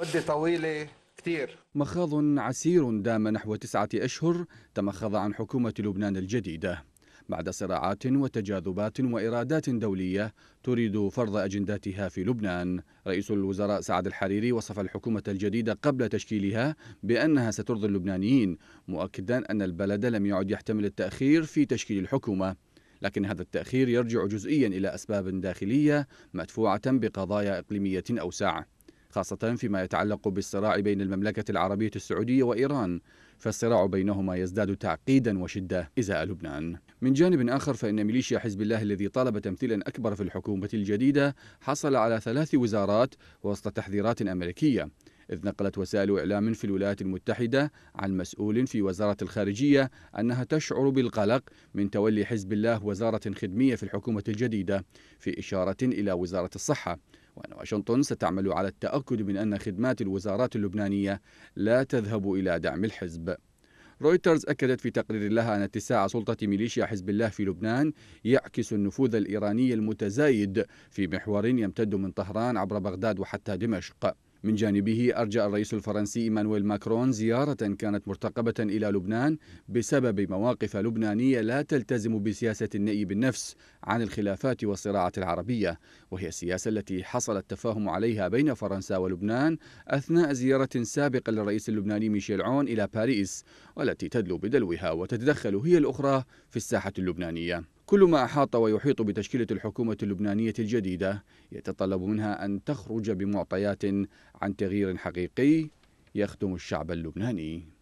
مدة طويلة كثير مخاض عسير دام نحو تسعة أشهر تمخض عن حكومة لبنان الجديدة بعد صراعات وتجاذبات وإرادات دولية تريد فرض أجنداتها في لبنان رئيس الوزراء سعد الحريري وصف الحكومة الجديدة قبل تشكيلها بأنها سترضي اللبنانيين مؤكدا أن البلد لم يعد يحتمل التأخير في تشكيل الحكومة لكن هذا التأخير يرجع جزئيا إلى أسباب داخلية مدفوعة بقضايا إقليمية أوسع خاصة فيما يتعلق بالصراع بين المملكة العربية السعودية وإيران فالصراع بينهما يزداد تعقيدا وشدة إزاء لبنان من جانب آخر فإن ميليشيا حزب الله الذي طلب تمثيلا أكبر في الحكومة الجديدة حصل على ثلاث وزارات وسط تحذيرات أمريكية إذ نقلت وسائل إعلام في الولايات المتحدة عن مسؤول في وزارة الخارجية أنها تشعر بالقلق من تولي حزب الله وزارة خدمية في الحكومة الجديدة في إشارة إلى وزارة الصحة وأن واشنطن ستعمل على التأكد من أن خدمات الوزارات اللبنانية لا تذهب إلى دعم الحزب رويترز أكدت في تقرير لها أن اتساع سلطة ميليشيا حزب الله في لبنان يعكس النفوذ الإيراني المتزايد في محور يمتد من طهران عبر بغداد وحتى دمشق من جانبه أرجى الرئيس الفرنسي إيمانويل ماكرون زيارة كانت مرتقبة إلى لبنان بسبب مواقف لبنانية لا تلتزم بسياسة النأي بالنفس عن الخلافات والصراعات العربية وهي السياسة التي حصل التفاهم عليها بين فرنسا ولبنان أثناء زيارة سابقة للرئيس اللبناني ميشيل عون إلى باريس والتي تدلو بدلوها وتتدخل هي الأخرى في الساحة اللبنانية كل ما أحاط ويحيط بتشكيلة الحكومة اللبنانية الجديدة يتطلب منها أن تخرج بمعطيات عن تغيير حقيقي يخدم الشعب اللبناني